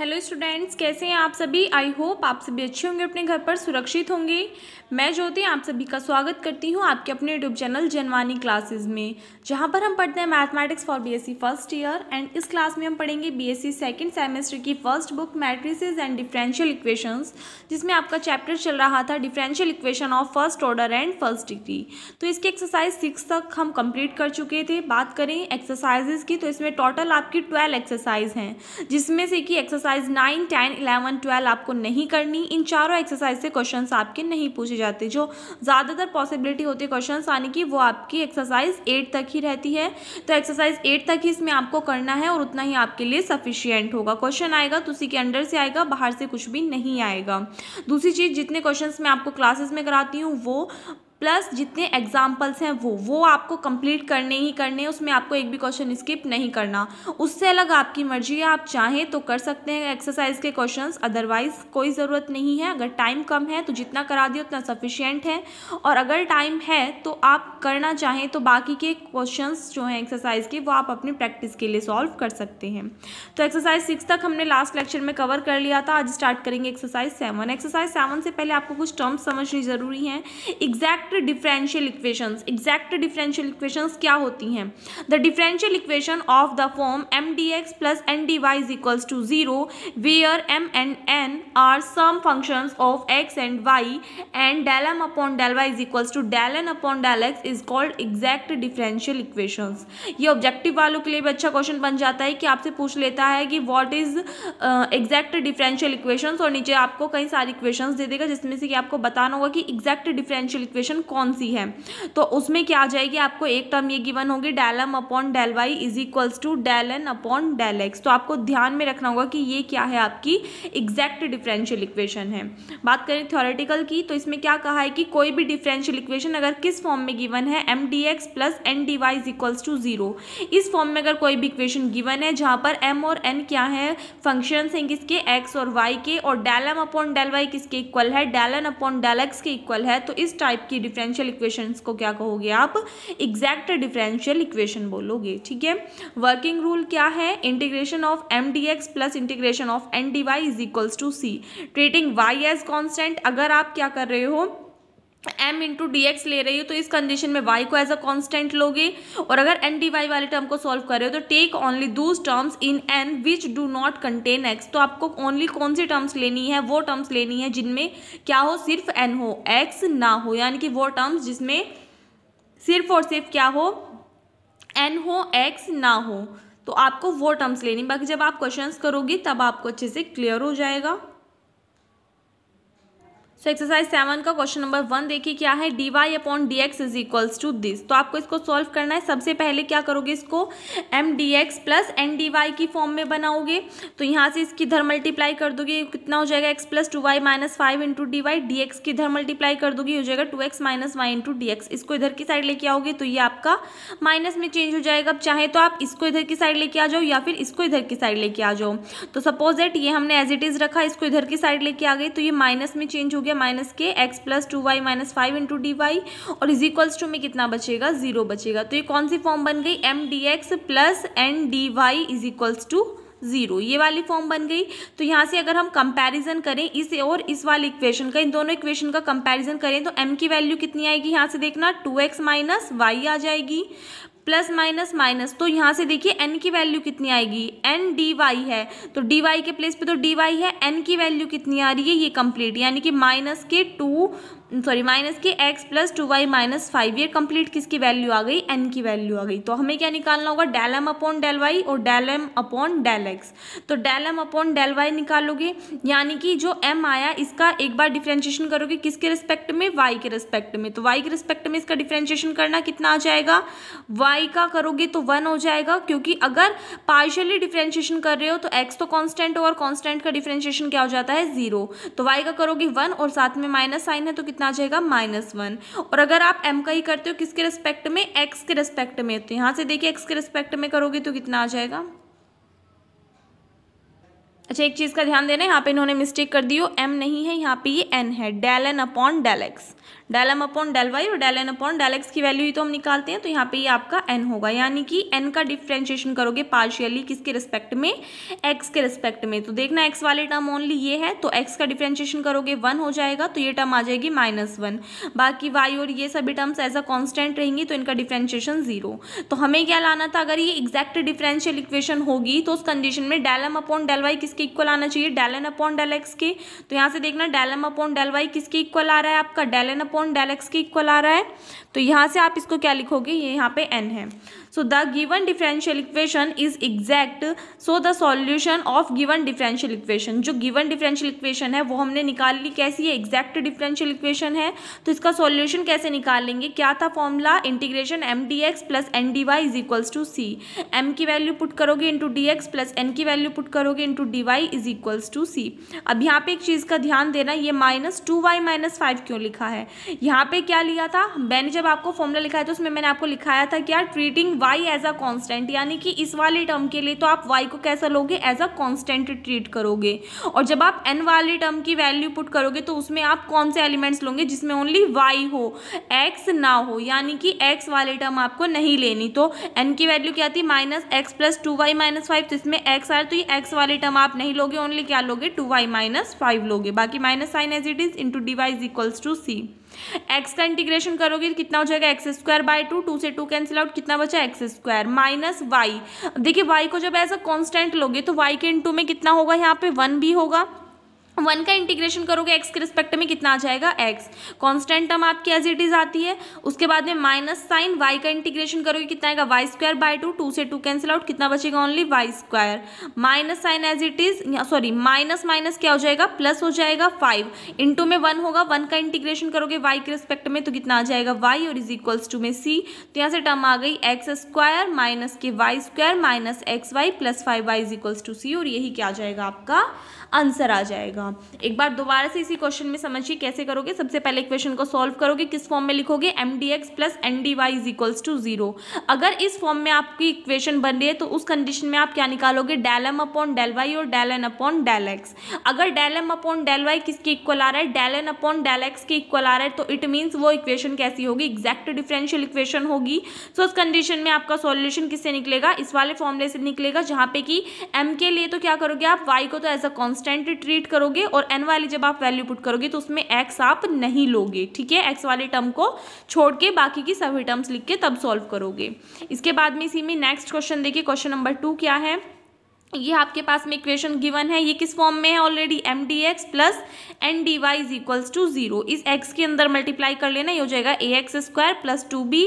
Hello students कैसे हैं आप सभी आई होप आप सभी अच्छे होंगे अपने घर पर सुरक्षित होंगे मैं ज्योति आप सभी का स्वागत करती हूं आपके अपने यूट्यूब चैनल जनवानी क्लासेस में जहां पर हम पढ़ते हैं mathematics for BSc first year and इस क्लास में हम पढ़ेंगे बीएससी सेकंड सेमेस्टर की first book matrices and differential equations जिसमें आपका चैप्टर चल रहा था differential equation of first order and first degree तो इसकी एक्सरसाइज सिक्स तक हम कंप्लीट कर चुके थे बात करें एक्सरसाइजेज की तो इसमें टोटल आपकी ट्वेल्व एक्सरसाइज हैं जिसमें से कि exercise exercise nine ten eleven twelve आपको नहीं करनी इन चारों एक्सरसाइज से क्वेश्चन आपके नहीं पूछे जाते जो ज़्यादातर पॉसिबिलिटी होती है क्वेश्चन आने की वो आपकी एक्सरसाइज एट तक ही रहती है तो एक्सरसाइज एट तक ही इसमें आपको करना है और उतना ही आपके लिए सफिशियंट होगा क्वेश्चन आएगा तो उसी के अंडर से आएगा बाहर से कुछ भी नहीं आएगा दूसरी चीज़ जितने क्वेश्चन मैं आपको क्लासेस में कराती हूँ वो प्लस जितने एग्जाम्पल्स हैं वो वो आपको कंप्लीट करने ही करने हैं उसमें आपको एक भी क्वेश्चन स्किप नहीं करना उससे अलग आपकी मर्जी है आप चाहें तो कर सकते हैं एक्सरसाइज के क्वेश्चंस अदरवाइज कोई ज़रूरत नहीं है अगर टाइम कम है तो जितना करा दिए उतना सफिशियंट है और अगर टाइम है तो आप करना चाहें तो बाकी के क्वेश्चन जो हैं एक्सरसाइज के वो आप अपनी प्रैक्टिस के लिए सॉल्व कर सकते हैं तो एक्सरसाइज सिक्स तक हमने लास्ट लेक्चर में कवर कर लिया था आज स्टार्ट करेंगे एक्सरसाइज सेवन एक्सरसाइज सेवन से पहले आपको कुछ टर्म्स समझनी ज़रूरी हैं exact exact differential equations exact differential equations क्या होती हैं the differential equation of the form M d x plus N d y is equals to zero where M and N are some functions of x and y and del M upon del y is equals to del N upon del x is called exact differential equations ये objective वालों के लिए भी अच्छा question बन जाता है कि आपसे पूछ लेता है कि what is exact differential equations और नीचे आपको कई सारी इक्वेशंस दे देगा जिसमें से कि आपको बताना होगा कि एग्जैक्ट डिफरेंशियल इक्वेशन इक्वेशन कौन सी है तो उसमें क्या आ जाएगी आपको एक टर्म ये गिवन होगी del M upon del y is equals to del N upon del x तो आपको ध्यान में रखना होगा कि ये क्या है आपकी एग्जैक्ट डिफरेंशियल इक्वेशन है बात करें थ्योरेटिकल की तो इसमें क्या कहा है कि कोई भी डिफरेंशियल इक्वेशन अगर किस फॉर्म में गिवन है M d x plus N d y is equals to zero इस फॉर्म में अगर कोई भी इक्वेशन गिवन है जहाँ पर एम और एन क्या है फंक्शन हैं किसके एक्स और वाई के और del M upon del y किसके इक्वल है del N upon del x के इक्वल है तो इस टाइप की डिफरेंशियल इक्वेशंस को क्या कहोगे आप एग्जैक्ट डिफरेंशियल इक्वेशन बोलोगे ठीक है वर्किंग रूल क्या है integration of M d x plus integration of N d y is equals to c treating y as constant अगर आप क्या कर रहे हो m इंटू डी एक्स ले रही हो तो इस कंडीशन में y को एज अ कॉन्स्टेंट लोगे और अगर एन डी वाई वाले टर्म को सॉल्व कर रहे हो तो take only those terms in N which do not contain x तो आपको ओनली कौन सी टर्म्स लेनी है वो टर्म्स लेनी है जिनमें क्या हो सिर्फ n हो x ना हो यानी कि वो टर्म्स जिसमें सिर्फ और सिर्फ क्या हो n हो x ना हो तो आपको वो टर्म्स लेनी बाकी जब आप क्वेश्चंस करोगे तब आपको अच्छे से क्लियर हो जाएगा सो एक्सरसाइज सेवन का क्वेश्चन नंबर वन देखिए क्या है d y upon d x is equals to this तो आपको इसको सॉल्व करना है सबसे पहले क्या करोगे इसको M d x plus N d y की फॉर्म में बनाओगे तो यहाँ से इसकी धर मल्टीप्लाई कर दोगे कितना हो जाएगा x plus two y minus five into d y d x की धर मल्टीप्लाई कर दोगे हो जाएगा two x minus y into d x इसको इधर की साइड लेके आओगे तो ये आपका माइनस में चेंज हो जाएगा अब चाहे तो आप इसको इधर की साइड लेके आ जाओ या फिर इसको इधर की साइड लेके आ जाओ तो सपोज दैट ये हमने एज इट इज़ रखा इसको इधर की साइड लेके आ गई तो ये माइनस में चेंज हो गया गया माइनस के x plus two y minus five into d y और इज इक्वल्स टू में कितना बचेगा जीरो बचेगा तो ये कौन सी फॉर्म बन गई M d x plus N d y is equals to zero ये वाली फॉर्म बन गई तो यहाँ से अगर हम कंपैरिजन करें इस और इस वाली इक्वेशन का इन दोनों इक्वेशन का कंपैरिजन करें तो m की वैल्यू कितनी आएगी यहाँ से देखना 2x एक्स माइनस वाई आ जाएगी प्लस माइनस माइनस तो यहाँ से देखिए एन की वैल्यू कितनी आएगी एन डी वाई है तो डी वाई के प्लेस पे तो डी वाई है एन की वैल्यू कितनी आ रही है ये कंप्लीट यानी कि माइनस के टू सॉरी माइनस के x plus two y minus five ये कंप्लीट किसकी वैल्यू आ गई एन की वैल्यू आ गई तो हमें क्या निकालना होगा del M upon del y और del M upon del x तो del M upon del y निकालोगे यानी कि जो एम आया इसका एक बार डिफ्रेंशिएशन करोगे किसके रिस्पेक्ट में वाई के रिस्पेक्ट में तो वाई के रिस्पेक्ट में इसका डिफ्रेंशिएशन करना कितना आ जाएगा वाई का करोगे तो वन हो जाएगा क्योंकि अगर पार्शियली डिफ्रेंशिएशन कर रहे हो तो एक्स तो कॉन्स्टेंट हो और कॉन्स्टेंट का डिफ्रेंशिएशन क्या हो जाता है जीरो तो वाई का करोगे वन और साथ में माइनस साइन है तो कितना कितना आ जाएगा माइनस वन और अगर आप एम का ही करते हो किसके रिस्पेक्ट में एक्स के रिस्पेक्ट में तो यहाँ से देखिए एक्स के रिस्पेक्ट में करोगे तो कितना आ जाएगा अच्छा एक चीज़ का ध्यान देना यहाँ पे इन्होंने मिस्टेक कर दी हो एम नहीं है यहाँ पे ये एन है del N upon del x del M upon del y और del N upon del x की वैल्यू ही तो हम निकालते हैं तो यहाँ पे ये आपका एन होगा यानी कि एन का डिफ्रेंशिएशन करोगे पार्शियली किसके रिस्पेक्ट में एक्स के रिस्पेक्ट में तो देखना एक्स वाले टर्म ओनली ये है तो एक्स का डिफ्रेंशिएशन करोगे वन हो जाएगा तो ये टर्म आ जाएगी माइनस वन बाकी वाई और ये सभी टर्म्स एज अ कॉन्स्टेंट रहेंगी तो इनका डिफ्रेंशिएशन जीरो तो हमें क्या लाना था अगर ये एग्जैक्ट डिफ्रेंशियल इक्वेशन होगी तो उस कंडीशन में del M upon del y किसके इक्वल आना चाहिए del N upon del x के तो यहाँ से देखना del M upon del y किसके इक्वल आ रहा है आपका del N upon upon del x की इक्वल आ रहा है तो यहाँ से आप इसको क्या लिखोगे ये यहाँ पे एन है so the given differential equation is exact so the solution of given differential equation जो गिवन डिफरेंशियल इक्वेशन है वो हमने निकाल ली कैसी है एग्जैक्ट डिफरेंशियल इक्वेशन है तो इसका सॉल्यूशन कैसे निकालेंगे क्या था formula integration M d x plus N d y is equals to c M की वैल्यू पुट करोगे into d x plus N की वैल्यू पुट करोगे into d y is equals to c अब यहाँ पे एक चीज़ का ध्यान देना ये minus two y minus five क्यों लिखा है यहाँ पे क्या लिया था मैंने जब आपको फॉर्मूला लिखा है तो उसमें मैंने आपको लिखाया था क्या treating y as a constant यानी कि इस वाले टर्म के लिए तो आप वाई को कैसा लोगे एज अ कॉन्स्टेंट ट्रीट करोगे और जब आप एन वाले टर्म की वैल्यू पुट करोगे तो उसमें आप कौन से एलिमेंट्स लोगे जिसमें ओनली वाई हो एक्स ना हो यानी कि एक्स वाले टर्म आपको नहीं लेनी तो एन की वैल्यू क्या आती है minus x plus two y minus five तो इसमें एक्स आए तो ये एक्स वाले टर्म आप नहीं लोगे ओनली क्या लोगे टू वाई माइनस फाइव लोगे बाकी minus sign as it is into d y is equals to c x का इंटीग्रेशन करोगे तो कितना हो जाएगा x square by two two से टू कैंसिल आउट कितना बचा एक्स स्क्वायर माइनस वाई देखिए वाई को जब ऐसा कॉन्स्टेंट लोगे तो वाई के इंटू में कितना होगा यहाँ पे वन भी होगा वन का इंटीग्रेशन करोगे एक्स के रिस्पेक्ट में कितना आ जाएगा एक्स कांस्टेंट टर्म आपकी एज इट इज आती है उसके बाद में माइनस साइन वाई का इंटीग्रेशन करोगे कितना आएगा y square by two two से टू कैंसिल आउट कितना बचेगा only y square minus sign as it is sorry minus minus क्या हो जाएगा प्लस हो जाएगा फाइव इंटू में वन होगा वन का इंटीग्रेशन करोगे वाई के रिस्पेक्ट में तो कितना आ जाएगा वाई और इज इक्वल्स टू में सी तो यहाँ से टर्म आ गई एक्स स्क्वायर माइनस के y square minus x y plus five y is equals to c और यही क्या आ जाएगा आपका आंसर आ जाएगा होगा एक बार दोबारा से इसी क्वेश्चन में समझिए कैसे करोगे सबसे पहले क्वेश्चन को सॉल्व करोगे किस फॉर्म में लिखोगे M d x plus N d y is equals to zero अगर इस फॉर्म में आपकी इक्वेशन बन रही है तो उस कंडीशन में आप क्या निकालोगे del M upon del y और del N upon del x अगर del M upon del y किसके इक्वल आ रहा है del N upon del x के इक्वल आ रहा है तो इट मीन्स वो इक्वेशन कैसी होगी एग्जैक्ट डिफरेंशियल इक्वेशन होगी सो उस कंडीशन में आपका सॉल्यूशन किससे निकलेगा इस वाले फॉर्मले से निकलेगा जहाँ पे कि एम के लिए तो क्या करोगे आप वाई को तो एज अ कॉन्स्टेंट ट्रीट करोगे करोगे और एन वाली जब आप वैल्यू पुट करोगे तो उसमें एक्स आप नहीं लोगे ठीक है एक्स वाले टर्म को छोड़ के बाकी की सभी टर्म्स लिख के तब सॉल्व करोगे इसके बाद में इसी में नेक्स्ट क्वेश्चन देखिए क्वेश्चन नंबर टू क्या है ये आपके पास में इक्वेशन गिवन है ये किस फॉर्म में है already M d x plus N d y is equals to zero इस एक्स के अंदर मल्टीप्लाई कर लेना ये हो जाएगा a x square plus two b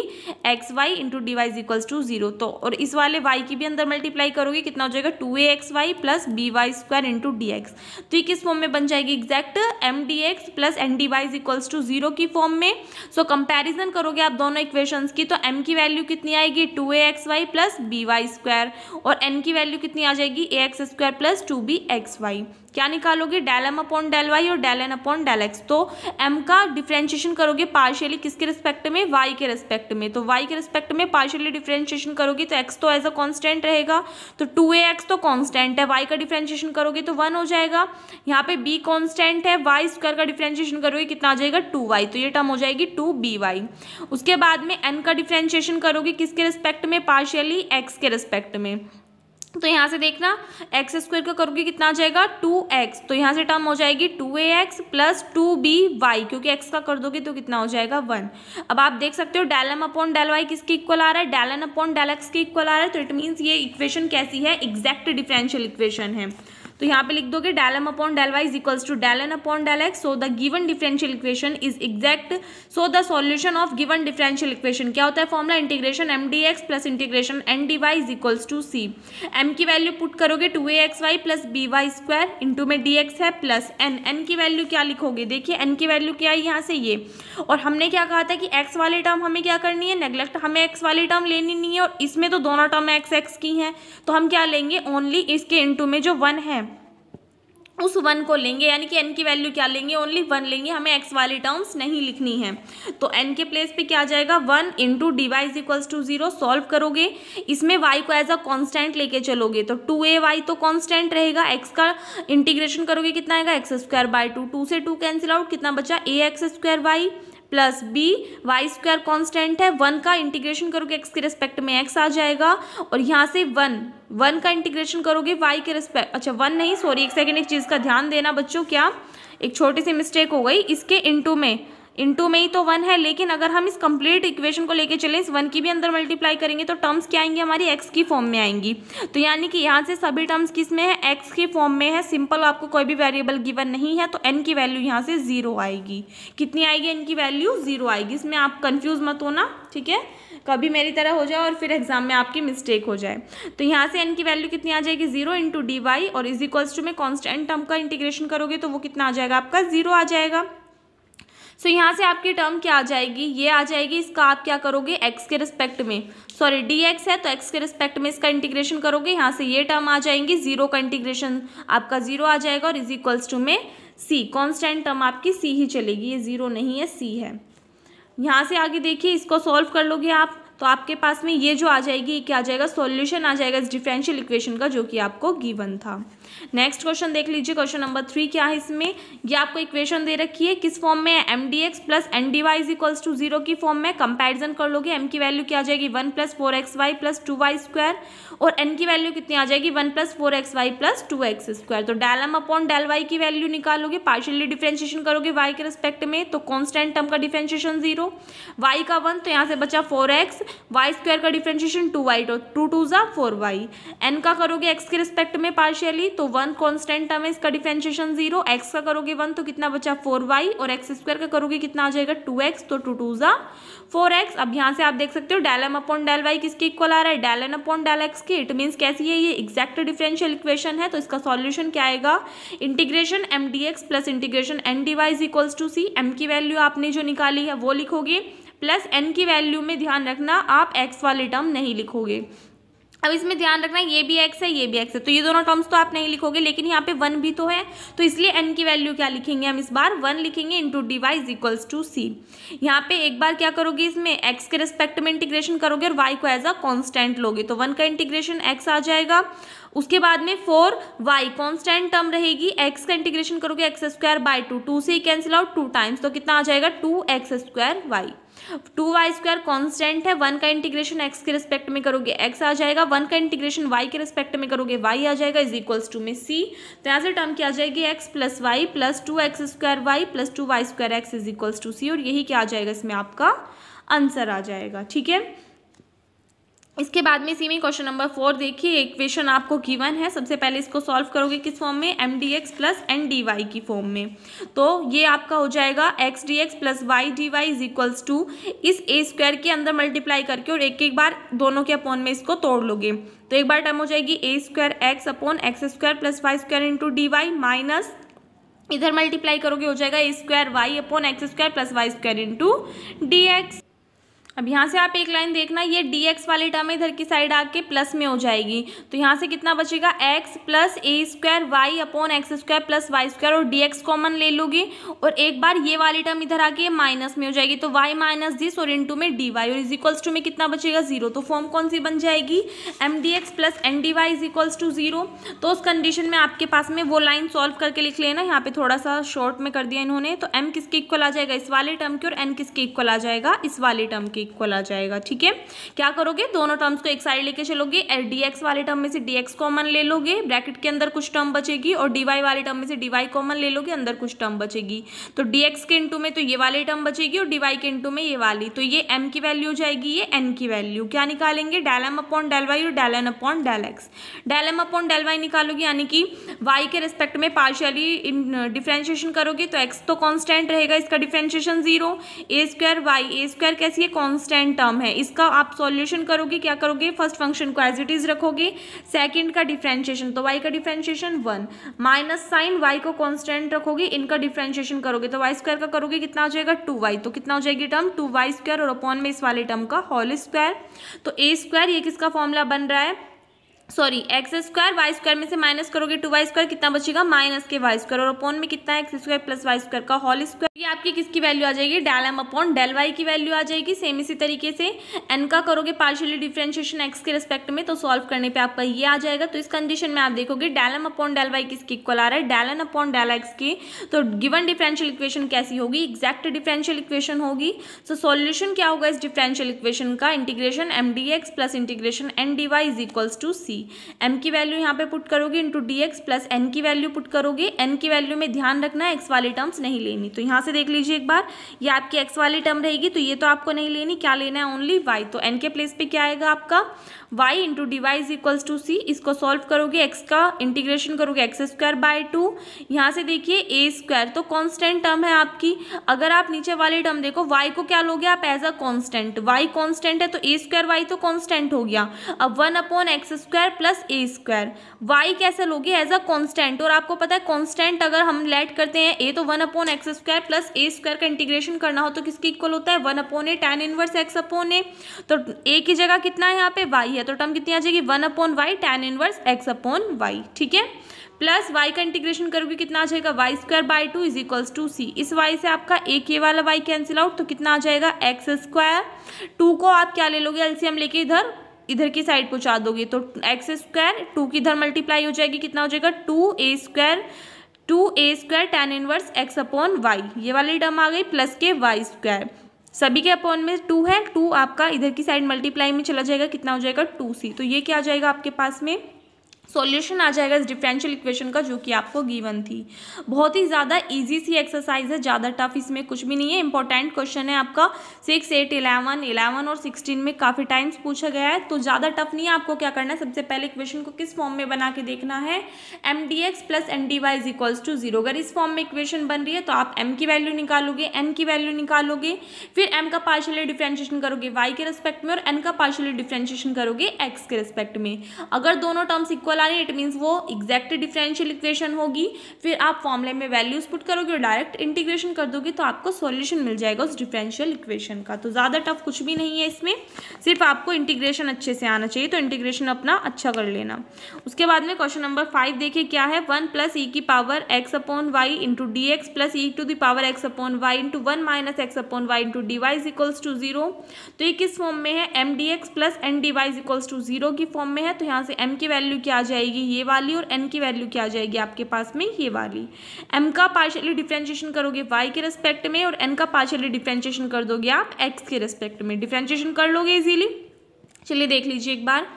x y into d y is equals to zero तो और इस वाले वाई की भी अंदर मल्टीप्लाई करोगे कितना हो जाएगा two a x y plus b y square into d x तो ये किस फॉर्म में बन जाएगी exact M d x plus N d y is equals to zero की फॉर्म में सो so, कंपेरिजन करोगे आप दोनों इक्वेशन की तो एम की वैल्यू कितनी आएगी two a x y plus b y square और एन की वैल्यू कितनी आ जाएगी जाएगी a x square plus two b x y क्या निकालोगे del M upon del y और del N upon del x तो एम का डिफ्रेंशिएशन करोगे पार्शियली किसके रिस्पेक्ट में वाई के रिस्पेक्ट में तो वाई के रिस्पेक्ट में पार्शियली डिफ्रेंशिएशन करोगे तो एक्स तो एज अ कॉन्स्टेंट रहेगा तो टू ए एक्स तो कॉन्स्टेंट है वाई का डिफ्रेंशिएशन करोगे तो वन हो जाएगा यहाँ पे बी कॉन्स्टेंट है वाई स्क्वायर का डिफ्रेंशिएशन करोगे कितना आ जाएगा टू वाई तो ये टर्म हो जाएगी टू बी वाई उसके बाद में एन का डिफ्रेंशिएशन करोगे किसके रिस्पेक्ट में पार्शियली एक्स के रिस्पेक्ट में तो यहाँ से देखना एक्स स्क्वायर का करोगे कितना आ जाएगा टू एक्स तो यहाँ से टर्म हो जाएगी two a x plus two b y क्योंकि एक्स का कर दोगे तो कितना हो जाएगा वन अब आप देख सकते हो del M upon del y किसके इक्वल आ रहा है del N upon del x के इक्वल आ रहा है तो इट मीन्स ये इक्वेशन कैसी है एग्जैक्ट डिफरेंशियल इक्वेशन है तो यहाँ पे लिख दोगे del M upon del y is equals to del N upon del x so the given differential equation is exact so the solution of given differential equation क्या होता है formula integration M d x plus integration n d y is equals to c M की value put करोगे two a x y plus b y square into में d x है plus n n की value क्या लिखोगे देखिए N की value क्या है यहाँ से ये और हमने क्या कहा था कि एक्स वाले टर्म हमें क्या करनी है नेग्लेक्ट हमें एक्स वाली टर्म लेनी नहीं है और इसमें तो दोनों टर्म एक्स एक्स की हैं तो हम क्या लेंगे ओनली इसके इंटू में जो वन है उस वन को लेंगे यानी कि एन की वैल्यू क्या लेंगे ओनली वन लेंगे हमें एक्स वाली टर्म्स नहीं लिखनी है तो एन के प्लेस पे क्या आ जाएगा one into d y is equals to zero solve करोगे इसमें वाई को एज अ कांस्टेंट लेके चलोगे तो टू ए वाई तो कांस्टेंट रहेगा एक्स का इंटीग्रेशन करोगे कितना आएगा x square by two two से टू कैंसिल आउट कितना बचा a x square y plus b y square constant है वन का इंटीग्रेशन करोगे एक्स के रिस्पेक्ट में एक्स आ जाएगा और यहाँ से वन वन का इंटीग्रेशन करोगे वाई के रिस्पेक्ट अच्छा वन नहीं सॉरी एक सेकेंड एक चीज़ का ध्यान देना बच्चों क्या एक छोटी सी मिस्टेक हो गई इसके इंटू में इंटू में ही तो वन है लेकिन अगर हम इस कंप्लीट इक्वेशन को लेके चलें इस वन की भी अंदर मल्टीप्लाई करेंगे तो टर्म्स क्या आएंगी हमारी एक्स की फॉर्म में आएंगी तो यानी कि यहाँ से सभी टर्म्स किस में है एक्स की फॉर्म में है सिंपल आपको कोई भी वेरिएबल गिवन नहीं है तो एन की वैल्यू यहाँ से जीरो आएगी कितनी आएगी एन की वैल्यू जीरो आएगी इसमें आप कन्फ्यूज मत होना ठीक है कभी मेरी तरह हो जाए और फिर एग्जाम में आपकी मिस्टेक हो जाए तो यहाँ से एन की वैल्यू कितनी आ जाएगी जीरो इंटू डी वाई और इज इक्वल्स टू में कॉन्स्टेंट टर्म का इंटीग्रेशन करोगे तो वो कितना आ जाएगा आपका जीरो आ जाएगा सो so, यहाँ से आपकी टर्म क्या आ जाएगी ये आ जाएगी इसका आप क्या करोगे एक्स के रिस्पेक्ट में सॉरी डी एक्स है तो एक्स के रिस्पेक्ट में इसका इंटीग्रेशन करोगे यहाँ से ये टर्म आ जाएंगी जीरो का इंटीग्रेशन आपका जीरो आ जाएगा और इज इक्वल्स टू में सी कॉन्स्टेंट टर्म आपकी सी ही चलेगी ये जीरो नहीं है सी है यहाँ से आगे देखिए इसको सॉल्व कर लोगे आप तो आपके पास में ये जो आ जाएगी क्या आ जाएगा सॉल्यूशन आ जाएगा इस डिफरेंशियल इक्वेशन का जो कि आपको गिवन था नेक्स्ट क्वेश्चन देख लीजिए क्वेश्चन नंबर थ्री क्या है इसमें ये आपको इक्वेशन दे रखी है किस फॉर्म में m d x plus N d y is equals to zero की फॉर्म में कंपेरिजन कर लोगे एम की वैल्यू क्या आ जाएगी one plus four x y plus two y square और एन की वैल्यू कितनी आ जाएगी one plus four x y plus two x square तो del M upon del y की वैल्यू निकालोगे पार्शियली डिफ्रेंशिएशन करोगे वाई के रिस्पेक्ट में तो कॉन्स्टेंट टर्म का डिफ्रेंशिएशन जीरो वाई का वन तो यहाँ से बचा फोर एक्स वाई स्क्वायर का differentiation two y two two ज़ा फोर वाई एन का करोगे एक्स के रिस्पेक्ट में पार्शियली तो वन वन कॉन्स्टेंट टर्म है इसका डिफ्रेंशिएशन जीरो एक्स का करोगे वन तो कितना बचा फोर वाई और एक्स स्क्वायर का करोगे कितना आ जाएगा टू एक्स तो टू टू ज़ा फोर एक्स अब यहाँ से आप देख सकते हो del M upon del y किसके इक्वल आ रहा है del N upon del x के इट मीन्स कैसी है ये एक्जैक्ट डिफरेंशियल इक्वेशन है तो इसका सॉल्यूशन क्या आएगा integration M d x plus integration n d y is equals to c M की वैल्यू आपने जो निकाली है वो लिखोगे प्लस एन की वैल्यू में ध्यान रखना आप एक्स वाले टर्म नहीं लिखोगे अब इसमें ध्यान रखना ये भी एक्स है ये भी एक्स है तो ये दोनों टर्म्स तो आप नहीं लिखोगे लेकिन यहाँ पे वन भी तो है तो इसलिए एन की वैल्यू क्या लिखेंगे हम इस बार वन लिखेंगे into d y is equals to c यहाँ पे एक बार क्या करोगे इसमें एक्स के रिस्पेक्ट में इंटीग्रेशन करोगे और वाई को एज अ कॉन्स्टेंट लोगे तो वन का इंटीग्रेशन एक्स आ जाएगा उसके बाद में फोर वाई कॉन्स्टेंट टर्म रहेगी एक्स का इंटीग्रेशन करोगे x square by two two से ही कैंसिल आउट टू टाइम्स तो कितना आ जाएगा two x square y two y square constant है वन का इंटीग्रेशन एक्स के रिस्पेक्ट में करोगे एक्स आ जाएगा वन का इंटीग्रेशन वाई के रिस्पेक्ट में करोगे वाई आ जाएगा इज इक्वल्स टू में सी तो एज ए टर्म क्या आ जाएगी x plus y plus two x square y plus two y square x is equals to c और यही क्या आ जाएगा इसमें आपका आंसर आ जाएगा ठीक है इसके बाद में इसी में क्वेश्चन नंबर फोर देखिए इक्वेशन आपको गिवन है सबसे पहले इसको सॉल्व करोगे किस फॉर्म में m d x plus N d y की फॉर्म में तो ये आपका हो जाएगा x d x plus y d y is equals to इस ए स्क्वायर के अंदर मल्टीप्लाई करके और एक एक बार दोनों के अपॉन में इसको तोड़ लोगे तो एक बार टर्म हो जाएगी a square x upon x square plus y square into d y minus इधर मल्टीप्लाई करोगे हो जाएगा a square y upon x square plus y square into d x अब यहाँ से आप एक लाइन देखना ये डी एक्स वाली टर्म इधर की साइड आके प्लस में हो जाएगी तो यहाँ से कितना बचेगा x plus a square y upon x square plus y square और डी एक्स कॉमन ले लूँगी और एक बार ये वाली टर्म इधर आके माइनस में हो जाएगी तो वाई माइनस दिस और इंटू में डी वाई और इज इक्वल्स टू में कितना बचेगा जीरो तो फॉर्म कौन सी बन जाएगी m d x plus N d y is equals to zero तो उस कंडीशन में आपके पास में वो लाइन सॉल्व करके लिख लेना यहाँ पे थोड़ा सा शॉर्ट में कर दिया इन्होंने तो एम किसके इक्वल आ जाएगा इस वाले टर्म की और एन किसके इक्वल आ जाएगा इस वाले टर्म के के इक्वल आ जाएगा ठीक है क्या करोगे दोनों टर्म्स को एक साइड लेके चलोगे डी एक्स वाले टर्म में से डी एक्स कॉमन ले लोगे ब्रैकेट के अंदर कुछ टर्म बचेगी और डी वाई वाले टर्म में से डी वाई कॉमन ले लोगे अंदर कुछ टर्म बचेगी तो डी एक्स के इंटू में तो ये वाली टर्म बचेगी और डी वाई के इंटू में ये वाली तो ये एम की वैल्यू हो जाएगी ये एन की वैल्यू क्या निकालेंगे del M upon del y और del N upon del x del M upon del y निकालोगे यानी कि वाई के रिस्पेक्ट में पार्शियली डिफ्रेंशिएशन uh, करोगे तो एक्स तो कॉन्स्टेंट रहेगा इसका differentiation zero a square y a square कैसी है कांस्टेंट टर्म है इसका आप सॉल्यूशन करोगे क्या करोगे फर्स्ट फंक्शन को एज इट इज रखोगे सेकंड का डिफ्रेंशिएशन तो वाई का differentiation one minus sign y को कांस्टेंट रखोगे इनका डिफ्रेंशिएशन करोगे तो वाई स्क्वायर का करोगे कितना हो जाएगा टू वाई तो कितना हो जाएगी टर्म टू वाई स्क्वायर और अपॉन में इस वाले टर्म का होल स्क्वायर तो ए स्क्वायर ये किसका फॉर्मूला बन रहा है sorry x square y square में से माइनस करोगे टू वाई स्क्वायर कितना बचेगा माइनस के वाई स्क्वायर और अपॉन में कितना x square plus y square का होल स्क्वायर ये आपकी किसकी वैल्यू आ जाएगी del M upon del y की वैल्यू आ जाएगी सेम इसी तरीके से एन का करोगे पार्शियली डिफ्रेंशिएशन एक्स के रिस्पेक्ट में तो सॉल्व करने पर आपका ये आ जाएगा तो इस कंडीशन में आप देखोगे del M upon del y किसकी इक्वल आ रहा है del N upon del x की तो गिवन डिफरेंशियल इक्वेशन कैसी होगी एक्जैक्ट डिफरेंशियल इक्वेशन होगी सो सॉल्यूशन क्या होगा इस डिफरेंशियल इक्वेशन का integration M d x plus integration n d y is equals to c d m की वैल्यू यहाँ पे पुट करोगे into d x plus N की वैल्यू पुट करोगे एन की वैल्यू में ध्यान रखना एक्स वाली टर्म्स नहीं लेनी तो यहाँ से देख लीजिए एक बार ये आपकी एक्स वाली टर्म रहेगी तो ये तो आपको नहीं लेनी क्या लेना है ओनली वाई तो एन के प्लेस पे क्या आएगा आपका y into d y is equals to c इसको सॉल्व करोगे x का इंटीग्रेशन करोगे एक्स स्क्वायर बाय टू यहाँ से देखिए ए स्क्वायर तो कॉन्स्टेंट टर्म है आपकी अगर आप नीचे वाले टर्म देखो y को क्या लोगे आप as a constant y constant है तो ए स्क्वायर वाई तो कॉन्स्टेंट हो गया अब one upon x square plus a square y कैसे लोगे एज अ कॉन्स्टेंट और आपको पता है कॉन्स्टेंट अगर हम लेट करते हैं ए तो one upon x square plus a square का इंटीग्रेशन करना हो तो किसके इक्वल होता है one upon a tan inverse x upon a तो ए की जगह कितना है यहाँ पे वाई है लिया तो टर्म कितनी आ जाएगी one upon y tan inverse x upon y ठीक है प्लस वाई का इंटीग्रेशन करोगे कितना आ जाएगा y square by two is equals to c इस वाई से आपका ए के वाला वाई कैंसिल आउट तो कितना आ जाएगा एक्स स्क्वायर टू को आप क्या ले लोगे एलसीएम लेके इधर इधर की साइड पहुंचा दोगे तो एक्स स्क्वायर टू की इधर मल्टीप्लाई हो जाएगी कितना हो जाएगा two a square two a square tan inverse x upon y ये वाली टर्म आ गई प्लस के वाई स्क्वायर सभी के अपॉन में टू है टू आपका इधर की साइड मल्टीप्लाई में चला जाएगा कितना हो जाएगा टू सी तो ये क्या आ जाएगा आपके पास में सॉल्यूशन आ जाएगा इस डिफरेंशियल इक्वेशन का जो कि आपको गिवन थी बहुत ही ज़्यादा इजी सी एक्सरसाइज है ज़्यादा टफ इसमें कुछ भी नहीं है इंपॉर्टेंट क्वेश्चन है आपका सिक्स एट इलेवन इलेवन और सिक्सटीन में काफ़ी टाइम्स पूछा गया है तो ज़्यादा टफ नहीं है आपको क्या करना है सबसे पहले इक्वेशन को किस फॉर्म में बना के देखना है M d x plus N d y is equals to zero अगर इस फॉर्म में इक्वेशन बन रही है तो आप एम की वैल्यू निकालोगे एन की वैल्यू निकालोगे फिर एम का पार्शियली डिफ्रेंशिएशन करोगे वाई के रिस्पेक्ट में और एन का पार्शियली डिफ्रेंशिएशन करोगे एक्स के रिस्पेक्ट में अगर दोनों टर्म्स इक्वल आ रही है इट मीन्स वो एग्जैक्ट डिफरेंशियल इक्वेशन होगी फिर आप फॉर्मूले में वैल्यूज पुट करोगे और डायरेक्ट इंटीग्रेशन कर दोगे तो आपको सॉल्यूशन मिल जाएगा उस डिफरेंशियल इक्वेशन का तो ज़्यादा टफ कुछ भी नहीं है इसमें सिर्फ आपको इंटीग्रेशन अच्छे से आना चाहिए तो इंटीग्रेशन अपना अच्छा कर लेना उसके बाद में क्वेश्चन नंबर फाइव देखिए क्या है वन प्लस ई की power x upon y into d x plus e to the power x upon y into one minus x upon y into d y equals to zero तो ये किस form में है M d x plus N d y equals to zero की form में है तो यहाँ से एम की वैल्यू क्या आ जाएगी ये वाली और एन की वैल्यू क्या आ जाएगी आपके पास में ये वाली एम का पार्शियली डिफ्रेंशिएशन करोगे वाई के रिस्पेक्ट में और एन का पार्शियली डिफ्रेंशिएशन कर दोगे आप एक्स के रिस्पेक्ट में डिफ्रेंशिएशन कर लोगे इजीली चलिए देख लीजिए एक बार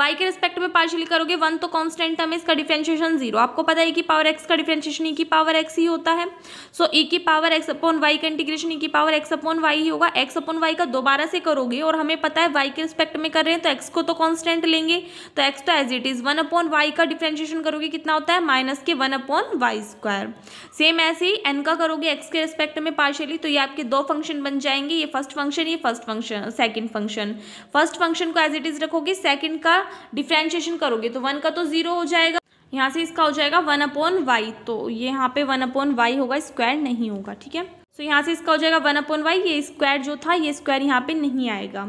y के रिस्पेक्ट में पार्शियली करोगे वन तो कॉन्स्टेंट टर्म इसका डिफ्रेंशिएशन जीरो आपको पता है e कि पावर x का डिफ्रेंशिएशन e की पावर x ही होता है सो so, e की पावर x अपॉन y का इंटीग्रेशन e की पावर x अपॉन y ही होगा x अपॉन y का दोबारा से करोगे और हमें पता है y के रिस्पेक्ट में कर रहे हैं तो x को तो कॉन्स्टेंट लेंगे तो x तो as it is one upon y का डिफ्रेंशिएशन करोगे कितना होता है माइनस के one upon y square same ऐसे ही एन का करोगे एक्स के रिस्पेक्ट में पार्शियली तो ये आपके दो फंक्शन बन जाएंगे ये फर्स्ट फंक्शन ये first function second function first function function को एज इट इज रखोगे सेकेंड का डिफ्रेंशिएशन करोगे तो वन का तो जीरो हो जाएगा यहाँ से इसका हो जाएगा वन अपॉन वाई तो ये यहाँ पे वन अपॉन वाई होगा स्क्वायर नहीं होगा ठीक है सो तो यहाँ से इसका हो जाएगा वन अपॉन वाई ये स्क्वायर जो था ये स्क्वायर यहाँ पे नहीं आएगा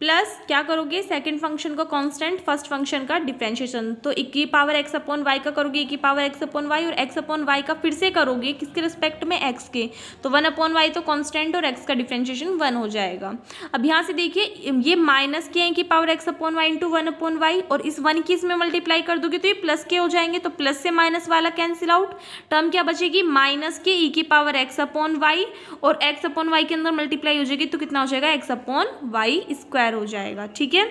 प्लस क्या करोगे सेकंड फंक्शन का कांस्टेंट फर्स्ट फंक्शन का डिफ्रेंशिएशन तो एक की पावर एक्स अपॉन वाई का करोगे एक की पावर एक्स अपॉन वाई और एक्स अपॉन वाई का फिर से करोगे किसके रिस्पेक्ट में एक्स के तो वन अपॉन वाई तो कॉन्स्टेंट और एक्स का डिफ्रेंशिएशन वन हो जाएगा अब यहाँ से देखिए ये माइनस के हैं कि power x upon y into one upon y और इस वन की इसमें मल्टीप्लाई कर दोगे तो ये प्लस के हो जाएंगे तो प्लस से माइनस वाला कैंसिल आउट टर्म क्या बचेगी माइनस के ई e की पावर एक्स अपॉन वाई और एक्स अपॉन वाई के अंदर मल्टीप्लाई हो जाएगी तो कितना हो जाएगा एक्स अपॉन वाई स्क्वायर हो जाएगा ठीक है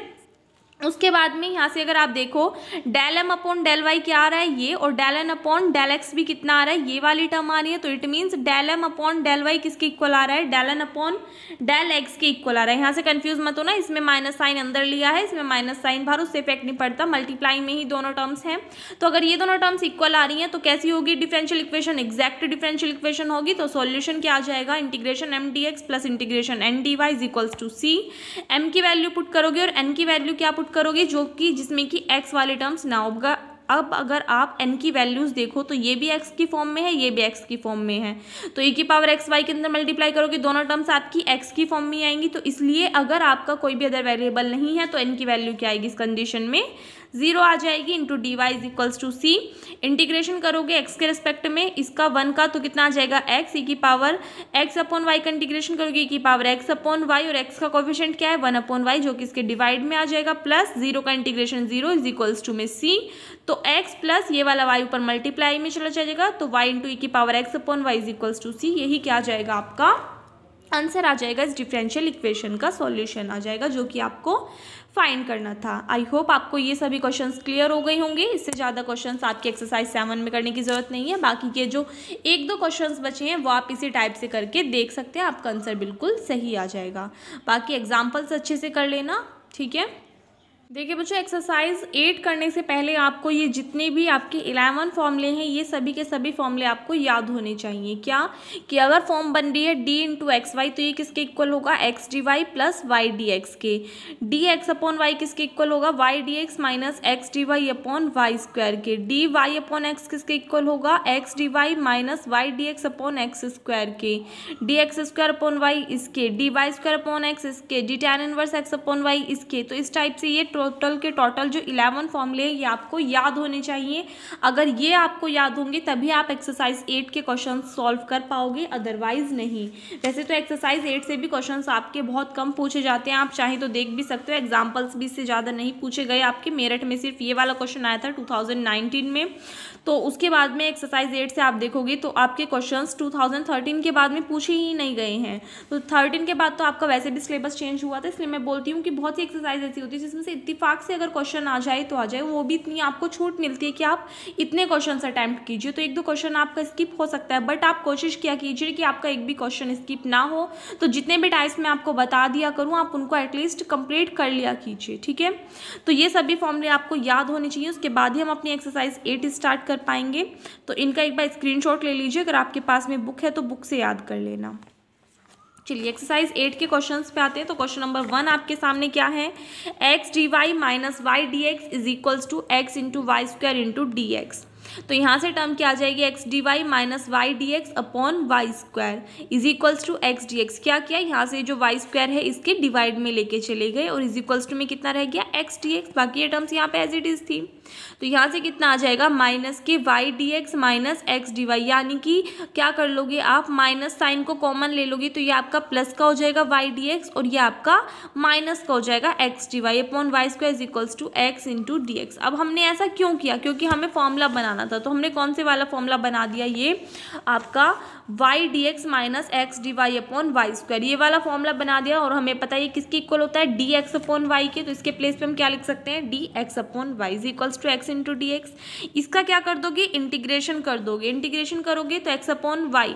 उसके बाद में यहाँ से अगर आप देखो del M upon del y क्या आ रहा है ये और del N upon del x भी कितना आ रहा है ये वाली टर्म आ रही है तो it means del M upon del y किसके इक्वल आ रहा है del N upon del x के इक्वल आ रहा है यहाँ से कंफ्यूज मत हो ना इसमें माइनस साइन अंदर लिया है इसमें माइनस साइन बाहर उससे इफेक्ट नहीं पड़ता मल्टीप्लाई में ही दोनों टर्म्स हैं तो अगर ये दोनों टर्म्स इक्वल आ रही हैं तो कैसी होगी differential equation exact differential equation होगी तो सोल्यूशन क्या आ जाएगा integration M d x plus integration n d y is equals to c M की वैल्यू पुट करोगे और एन की वैल्यू क्या पुट पुट करोगे जो कि जिसमें कि एक्स वाले टर्म्स ना होगा अब अगर आप एन की वैल्यूज़ देखो तो ये भी एक्स की फॉर्म में है ये भी x की फॉर्म में है तो e की पावर एक्स वाई के अंदर मल्टीप्लाई करोगे दोनों टर्म्स आपकी एक्स की फॉर्म में आएंगी तो इसलिए अगर आपका कोई भी अदर वेरिएबल नहीं है तो एन की वैल्यू क्या आएगी इस कंडीशन में जीरो आ जाएगी into d y is equals to c integration करोगे एक्स के रेस्पेक्ट में इसका वन का तो कितना आ जाएगा एक्स ई e की पावर एक्स अपॉन वाई का इंटीग्रेशन करोगे ई e की पावर एक्स अपॉन वाई और एक्स का कोफिशेंट क्या है वन अपॉन वाई जो कि इसके डिवाइड में आ जाएगा प्लस जीरो का integration zero is equals to में सी तो एक्स प्लस ये वाला वाई ऊपर मल्टीप्लाई में चला जाएगा तो वाई इंटू ई की power x upon y is equals to c यही क्या आ जाएगा आपका आंसर आ जाएगा इस डिफरेंशियल इक्वेशन का सॉल्यूशन आ जाएगा जो कि आपको फाइंड करना था आई होप आपको ये सभी क्वेश्चंस क्लियर हो गए होंगे इससे ज़्यादा क्वेश्चंस आपके एक्सरसाइज सेवन में करने की ज़रूरत नहीं है बाकी के जो एक दो क्वेश्चंस बचे हैं वो आप इसी टाइप से करके देख सकते हैं आपका आंसर बिल्कुल सही आ जाएगा बाकी एग्जाम्पल्स अच्छे से कर लेना ठीक है देखिए बच्चों एक्सरसाइज एट करने से पहले आपको ये जितने भी आपके इलेवन फॉर्मूले हैं ये सभी के सभी फॉर्मूले आपको याद होने चाहिए क्या कि अगर फॉर्म बन रही है डी इंटू एक्स वाई तो ये किसके इक्वल होगा x d y plus y d x के डी एक्स अपॉन वाई किसके इक्वल होगा y d x minus x d y upon y square के डी वाई अपॉन एक्स किसके equal होगा x d y minus y d x upon x square के d x square upon y इसके d y square upon x इसके d tan inverse x upon y इसके तो इस type से ये टोटल के टोटल जो इलेवन फॉर्मूले हैं ये आपको याद होने चाहिए अगर ये आपको याद होंगे तभी आप एक्सरसाइज एट के क्वेश्चन सॉल्व कर पाओगे अदरवाइज नहीं वैसे तो एक्सरसाइज एट से भी क्वेश्चन आपके बहुत कम पूछे जाते हैं आप चाहे तो देख भी सकते हो एग्जाम्पल्स भी इससे ज़्यादा नहीं पूछे गए आपके मेरठ में सिर्फ ये वाला क्वेश्चन आया था टू में तो उसके बाद में एक्सरसाइज एट से आप देखोगे तो आपके क्वेश्चन टू के बाद में पूछे ही नहीं गए हैं तो थर्टीन के बाद तो आपका वैसे भी सिलेबस चेंज हुआ था इसलिए मैं बोलती हूँ कि बहुत सी एक्सरसाइज ऐसी होती है जिसमें से इतफाक से अगर क्वेश्चन आ जाए तो आ जाए वो भी इतनी आपको छूट मिलती है कि आप इतने क्वेश्चन अटैम्प्ट कीजिए तो एक दो क्वेश्चन आपका स्किप हो सकता है बट आप कोशिश किया कीजिए कि आपका एक भी क्वेश्चन स्किप ना हो तो जितने भी टाइप्स मैं आपको बता दिया करूँ आप उनको एटलीस्ट कंप्लीट कर लिया कीजिए ठीक है तो ये सभी फॉर्मूले आपको याद होने चाहिए उसके बाद ही हम अपनी एक्सरसाइज एट स्टार्ट कर पाएंगे तो इनका एक बार स्क्रीनशॉट ले लीजिए अगर आपके पास में बुक है तो बुक से याद कर लेना चलिए एक्सरसाइज एट के क्वेश्चंस पे आते हैं तो क्वेश्चन नंबर वन आपके सामने क्या है x d y minus y d x is equals to x into y square into d x तो यहाँ से टर्म क्या आ जाएगी x d y minus y d x upon y square is equals to x d x क्या किया यहाँ से जो वाई स्क्वायर है इसके डिवाइड में लेके चले गए और इज इक्वल्स टू में कितना रह गया एक्स डी एक्स बाकी ये टर्म्स यहाँ पे एज इट इज थी तो यहाँ से कितना आ जाएगा माइनस के y d x minus x d y यानी कि क्या कर लोगे आप माइनस साइन को कॉमन ले लोगे तो ये आपका प्लस का हो जाएगा वाई डी एक्स और ये आपका माइनस का हो जाएगा x d y upon y square is equals to x into d x अब हमने ऐसा क्यों किया क्योंकि हमें फॉर्मूला बनाना था तो हमने कौन से वाला फॉर्मूला बना दिया ये आपका y d x minus x d y upon y square ये वाला फॉर्मूला बना दिया और हमें पता है किसके इक्वल होता है डी एक्स अपॉन वाई के तो इसके प्लेस पे हम क्या लिख सकते हैं d x upon y is equals to x into d x इसका क्या कर दोगे इंटीग्रेशन कर दोगे इंटीग्रेशन करोगे तो एक्स अपॉन वाई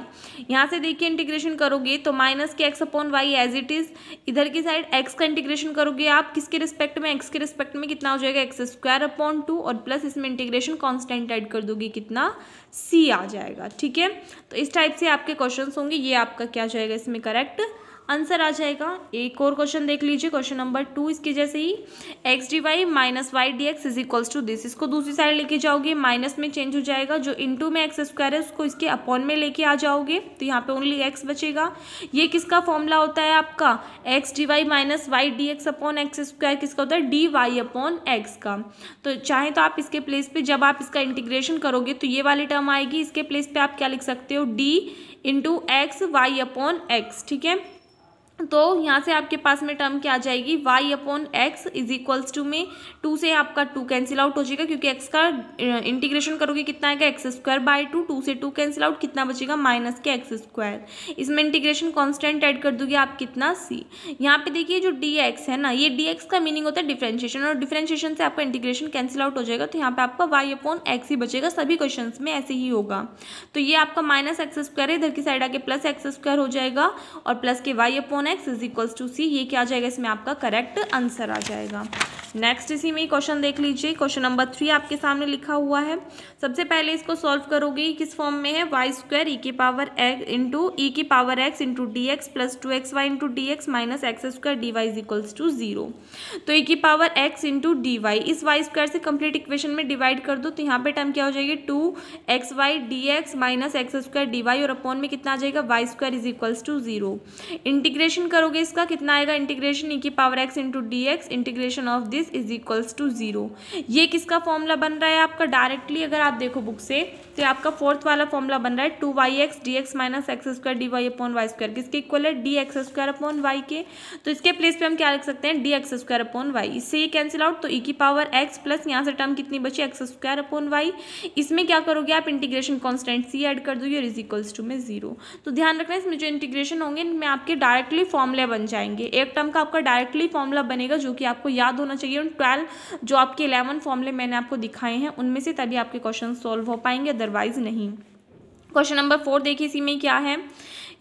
यहाँ से देखिए इंटीग्रेशन करोगे तो माइनस के x upon y as it is इधर की साइड एक्स का इंटीग्रेशन करोगे आप किसके रिस्पेक्ट में एक्स के रिस्पेक्ट में कितना हो जाएगा एक्स स्क्वायर अपॉन टू और प्लस इसमें इंटीग्रेशन कॉन्स्टेंट एड कर दोगे कितना सी आ जाएगा ठीक है तो इस टाइप से से आपके क्वेश्चन होंगे ये आपका क्या जाएगा इसमें करेक्ट आंसर आ जाएगा एक और क्वेश्चन देख लीजिए क्वेश्चन नंबर टू इसके जैसे ही x d y minus y d x is equals to this इसको दूसरी साइड लेके जाओगे माइनस में चेंज हो जाएगा जो इंटू में एक्स स्क्वायर है उसको इसके अपॉन में लेके आ जाओगे तो यहाँ पे ओनली एक्स बचेगा ये किसका फॉर्मूला होता है आपका x d y minus y d x upon x square किसका होता है डी वाई अपॉन एक्स का तो चाहे तो आप इसके प्लेस पर जब आप इसका इंटीग्रेशन करोगे तो ये वाली टर्म आएगी इसके प्लेस पर आप क्या लिख सकते हो d into x y upon x ठीक है तो यहाँ से आपके पास में टर्म क्या आ जाएगी y upon x is equals to में टू से आपका टू कैंसिल आउट हो जाएगा क्योंकि x का इंटीग्रेशन करोगे कितना आएगा x square by two two से टू कैंसिल आउट कितना बचेगा माइनस के एक्स स्क्वायर इसमें इंटीग्रेशन कांस्टेंट ऐड कर दोगे आप कितना c यहाँ पे देखिए जो dx है ना ये dx का मीनिंग होता है डिफ्रेंशिएशन और डिफ्रेंशिएशन से आपका इंटीग्रेशन कैंसिल आउट हो जाएगा तो यहाँ पर आपका वाई अपॉन एक्स ही बचेगा सभी क्वेश्चन में ऐसे ही होगा तो ये आपका माइनस एक्स स्क्वायर इधर की साइड आके प्लस एक्स स्क्वायर हो जाएगा और प्लस के y upon upon x is equals to c ये क्या आ जाएगा इसमें आपका करेक्ट आंसर आ जाएगा नेक्स्ट इसी में क्वेश्चन देख लीजिए क्वेश्चन नंबर थ्री आपके सामने लिखा हुआ है सबसे पहले इसको सॉल्व करोगे किस फॉर्म में है वाई स्क्वायर ई के पावर एक्स इंटू ई के power x into d x plus two x y into d x minus x square d y equals to zero तो ई e की power x into d y इस y square से complete equation में divide कर दो तो यहाँ पे टर्म क्या हो जाएगी two x y d x minus x square d y और अपॉन में कितना आ जाएगा y square is equals to zero integration integration करोगे इसका कितना आएगा इंटीग्रेशन ई e की power x into d x integration of this is equals to zero ये किसका फॉर्मूला बन रहा है आपका डायरेक्टली अगर आप देखो बुक से तो ये आपका फोर्थ वाला फॉर्मूला बन रहा है two y x d x minus x square d y upon y square किसके इक्वल है d x square upon y के तो इसके प्लेस पे हम क्या लिख सकते हैं d x square upon y इससे ये कैंसिल आउट तो ई e की पावर एक्स प्लस यहाँ से टर्म कितनी बची एक्स स्क्वायर अपॉन वाई इसमें क्या करोगे आप इंटीग्रेशन कॉन्स्टेंट सी एड कर दोगे और इज इक्वल्स टू में जीरो तो ध्यान रखना इसमें जो इंटीग्रेशन होंगे इनमें आपके डायरेक्टली फॉर्मूले बन जाएंगे एक टर्म का आपका डायरेक्टली फॉर्मूला बनेगा जो कि आपको याद होना चाहिए ट्वेल्व जो आपके इलेवन फॉर्मूले मैंने आपको दिखाए हैं उनमें से तभी आपके क्वेश्चन सॉल्व हो पाएंगे अदरवाइज नहीं क्वेश्चन नंबर फोर देखिए इसी में क्या है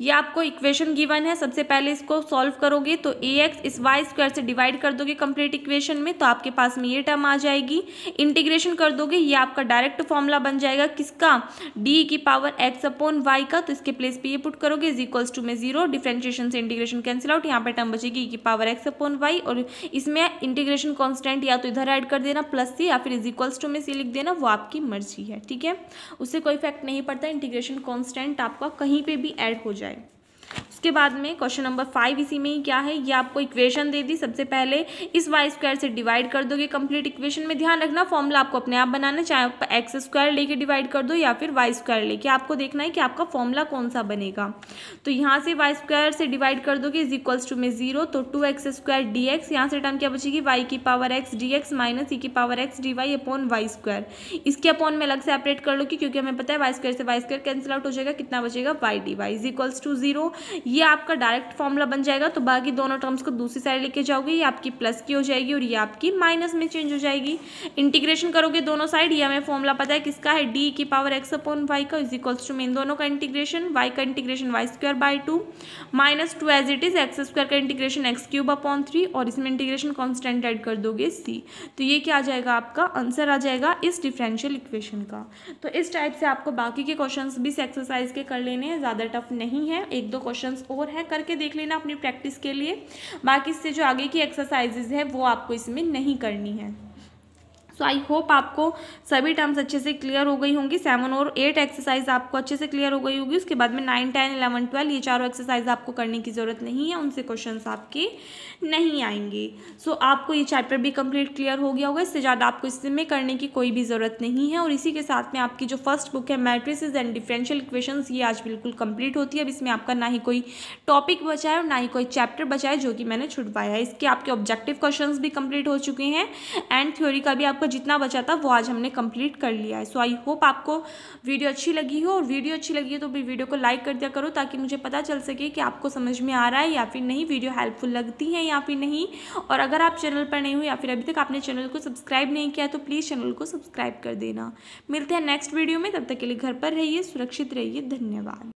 ये आपको इक्वेशन गिवन है सबसे पहले इसको सॉल्व करोगे तो ए एक्स इस वाई स्क्वायर से डिवाइड कर दोगे कंप्लीट इक्वेशन में तो आपके पास में ये टर्म आ जाएगी इंटीग्रेशन कर दोगे ये आपका डायरेक्ट फॉर्मूला बन जाएगा किसका डी की पावर एक्स अपॉन वाई का तो इसके प्लेस पे ये पुट करोगे इज इक्वल्स टू में जीरो डिफ्रेंशिएशन से इंटीग्रेशन कैंसिल आउट यहाँ पर टर्म बचेगी e की पावर एक्स अपॉन वाई और इसमें इंटीग्रेशन कॉन्स्टेंट या तो इधर एड कर देना प्लस सी या फिर इज इक्वल्स टू में से लिख देना वो आपकी मर्जी है ठीक है उससे कोई इफेक्ट नहीं पड़ता इंटीग्रेशन कॉन्स्टेंट आपका कहीं पर भी ऐड हो जाए Okay. उसके बाद में क्वेश्चन नंबर फाइव इसी में ही क्या है ये आपको इक्वेशन दे दी सबसे पहले इस वाई स्क्वायर से डिवाइड कर दोगे कंप्लीट इक्वेशन में ध्यान रखना फॉर्मूला आपको अपने आप बनाना चाहे आप एक्स स्क्वायर लेके डिवाइड कर दो या फिर वाई स्क्वायर लेके आपको देखना है कि आपका फॉर्मूला कौन सा बनेगा तो यहाँ से वाई स्क्वायर से डिवाइड कर दोगे इज इक्वल्स टू में जीरो तो two x square d x यहाँ से टर्म क्या बचेगी वाई की power x d x minus e की power x d y upon y square इसके अपॉन में अलग से ऑपरेट कर लो क्योंकि हमें पता है वाई स्क्वायर से वाई स्क्वायर कैंसिल आउट हो जाएगा कितना बचेगा y d y is equals to zero ये आपका डायरेक्ट फॉर्मूला बन जाएगा तो बाकी दोनों टर्म्स को दूसरी साइड लेके जाओगे ये आपकी प्लस की हो जाएगी और ये आपकी माइनस में चेंज हो जाएगी इंटीग्रेशन करोगे दोनों साइड ये हमें फॉर्मूला पता है किसका है डी की पावर एक्स अपॉन वाई का इज इक्वल्स टू मेन दोनों का इंटीग्रेशन वाई का integration y square by two minus two as it is x square का integration x cube upon three और इसमें इंटीग्रेशन कॉन्स्टेंट एड कर दोगे सी तो ये क्या आ जाएगा आपका आंसर आ जाएगा इस डिफरेंशियल इक्वेशन का तो इस टाइप से आपको बाकी के क्वेश्चन भी इस एक्सरसाइज के कर लेने हैं ज़्यादा टफ नहीं है एक दो क्वेश्चंस और हैं करके देख लेना अपनी प्रैक्टिस के लिए बाकी इससे जो आगे की एक्सरसाइजेज है वो आपको इसमें नहीं करनी है सो आई होप आपको सभी टर्म्स अच्छे से क्लियर हो गई होंगी सेवन और एट एक्सरसाइज आपको अच्छे से क्लियर हो गई होगी उसके बाद में नाइन टेन इलेवन ट्वेल्व ये चारों एक्सरसाइज आपको करने की ज़रूरत नहीं है उनसे क्वेश्चन आपके नहीं आएंगे सो so, आपको ये चैप्टर भी कंप्लीट क्लियर हो गया होगा इससे ज़्यादा आपको इसमें करने की कोई भी ज़रूरत नहीं है और इसी के साथ में आपकी जो फर्स्ट बुक है मैट्रिसेज एंड डिफरेंशियल इक्वेशन ये आज बिल्कुल कंप्लीट होती है अब इसमें आपका ना ही कोई टॉपिक बचा है और ना ही कोई चैप्टर बचा है जो कि मैंने छुटवाया है इसके आपके ऑब्जेक्टिव क्वेश्चन भी कंप्लीट हो चुके हैं एंड थ्योरी का भी आपका जितना बचा था वो आज हमने कंप्लीट कर लिया है सो आई होप आपको वीडियो अच्छी लगी हो और वीडियो अच्छी लगी है तो भी वीडियो को लाइक कर दिया करो ताकि मुझे पता चल सके कि आपको समझ में आ रहा है या फिर नहीं वीडियो हेल्पफुल लगती है या फिर नहीं और अगर आप चैनल पर नहीं हो या फिर अभी तक आपने चैनल को सब्सक्राइब नहीं किया तो प्लीज़ चैनल को सब्सक्राइब कर देना मिलते हैं नेक्स्ट वीडियो में तब तक के लिए घर पर रहिए सुरक्षित रहिए धन्यवाद